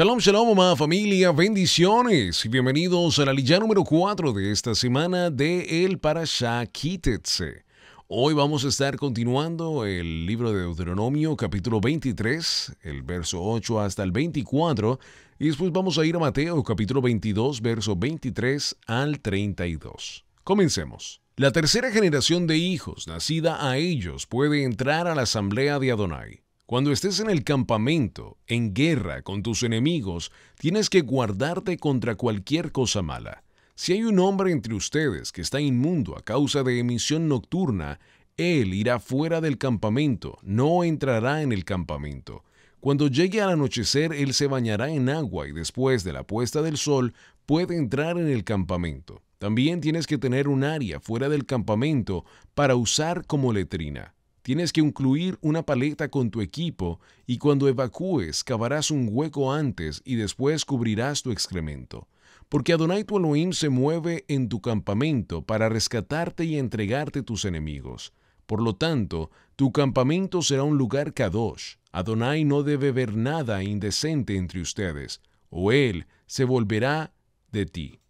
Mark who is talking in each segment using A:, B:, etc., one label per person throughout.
A: Shalom, shalom, mamá, familia, bendiciones y bienvenidos a la lilla número 4 de esta semana de El Parashá Kitetse. Hoy vamos a estar continuando el libro de Deuteronomio, capítulo 23, el verso 8 hasta el 24, y después vamos a ir a Mateo, capítulo 22, verso 23 al 32. Comencemos. La tercera generación de hijos nacida a ellos puede entrar a la asamblea de Adonai cuando estés en el campamento, en guerra con tus enemigos, tienes que guardarte contra cualquier cosa mala. Si hay un hombre entre ustedes que está inmundo a causa de emisión nocturna, él irá fuera del campamento, no entrará en el campamento. Cuando llegue al anochecer, él se bañará en agua y después de la puesta del sol puede entrar en el campamento. También tienes que tener un área fuera del campamento para usar como letrina. Tienes que incluir una paleta con tu equipo y cuando evacúes cavarás un hueco antes y después cubrirás tu excremento. Porque Adonai tu Elohim se mueve en tu campamento para rescatarte y entregarte tus enemigos. Por lo tanto, tu campamento será un lugar kadosh. Adonai no debe ver nada indecente entre ustedes, o él se volverá de ti.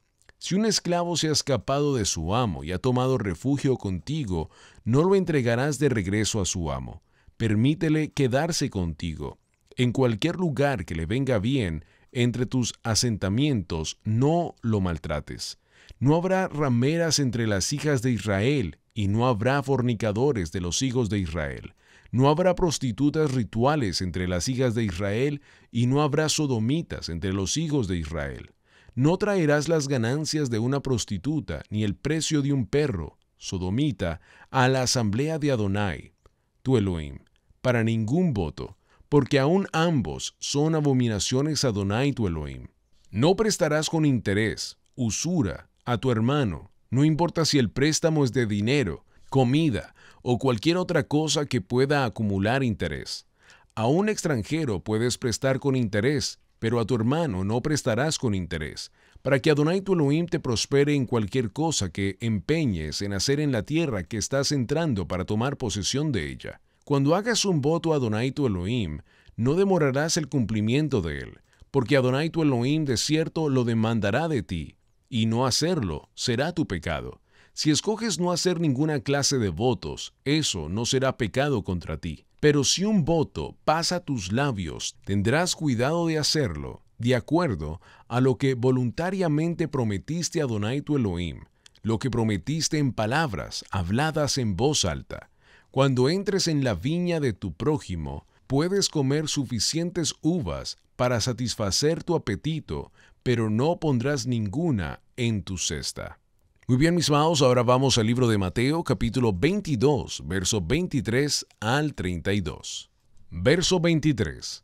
A: Si un esclavo se ha escapado de su amo y ha tomado refugio contigo, no lo entregarás de regreso a su amo. Permítele quedarse contigo. En cualquier lugar que le venga bien, entre tus asentamientos, no lo maltrates. No habrá rameras entre las hijas de Israel, y no habrá fornicadores de los hijos de Israel. No habrá prostitutas rituales entre las hijas de Israel, y no habrá sodomitas entre los hijos de Israel. No traerás las ganancias de una prostituta, ni el precio de un perro, sodomita, a la asamblea de Adonai, tu Elohim, para ningún voto, porque aún ambos son abominaciones a Adonai tu Elohim. No prestarás con interés, usura, a tu hermano, no importa si el préstamo es de dinero, comida o cualquier otra cosa que pueda acumular interés. A un extranjero puedes prestar con interés pero a tu hermano no prestarás con interés, para que Adonai tu Elohim te prospere en cualquier cosa que empeñes en hacer en la tierra que estás entrando para tomar posesión de ella. Cuando hagas un voto a Adonai tu Elohim, no demorarás el cumplimiento de él, porque Adonai tu Elohim de cierto lo demandará de ti, y no hacerlo será tu pecado. Si escoges no hacer ninguna clase de votos, eso no será pecado contra ti pero si un voto pasa tus labios, tendrás cuidado de hacerlo, de acuerdo a lo que voluntariamente prometiste a Adonai tu Elohim, lo que prometiste en palabras, habladas en voz alta. Cuando entres en la viña de tu prójimo, puedes comer suficientes uvas para satisfacer tu apetito, pero no pondrás ninguna en tu cesta. Muy bien, mis amados, ahora vamos al libro de Mateo, capítulo 22, verso 23 al 32. Verso 23.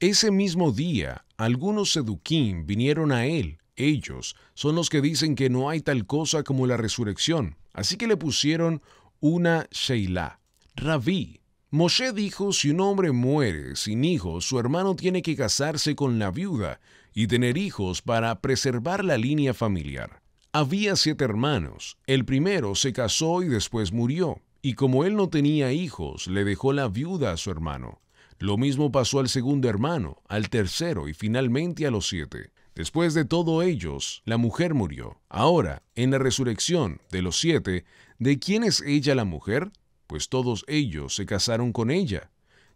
A: Ese mismo día, algunos seduquín vinieron a él. Ellos son los que dicen que no hay tal cosa como la resurrección. Así que le pusieron una Sheila. Rabí. Moshe dijo, si un hombre muere sin hijos, su hermano tiene que casarse con la viuda y tener hijos para preservar la línea familiar. Había siete hermanos. El primero se casó y después murió, y como él no tenía hijos, le dejó la viuda a su hermano. Lo mismo pasó al segundo hermano, al tercero y finalmente a los siete. Después de todo ellos, la mujer murió. Ahora, en la resurrección de los siete, ¿de quién es ella la mujer? Pues todos ellos se casaron con ella.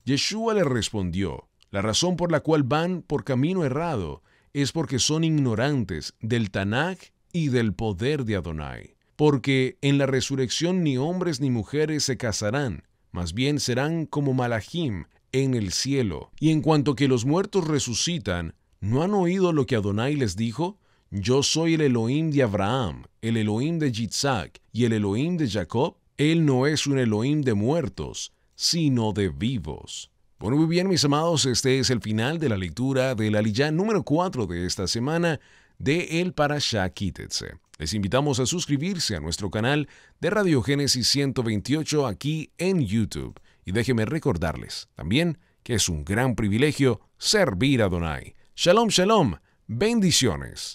A: Yeshua le respondió, la razón por la cual van por camino errado es porque son ignorantes del Tanaj y del poder de Adonai. Porque en la resurrección ni hombres ni mujeres se casarán, más bien serán como Malachim en el cielo. Y en cuanto que los muertos resucitan, ¿no han oído lo que Adonai les dijo? Yo soy el Elohim de Abraham, el Elohim de Yitzhak y el Elohim de Jacob. Él no es un Elohim de muertos, sino de vivos. Bueno, muy bien, mis amados, este es el final de la lectura de la número 4 de esta semana de El para Kitetse. Les invitamos a suscribirse a nuestro canal de Radio Génesis 128 aquí en YouTube. Y déjenme recordarles también que es un gran privilegio servir a Donai. Shalom, shalom. Bendiciones.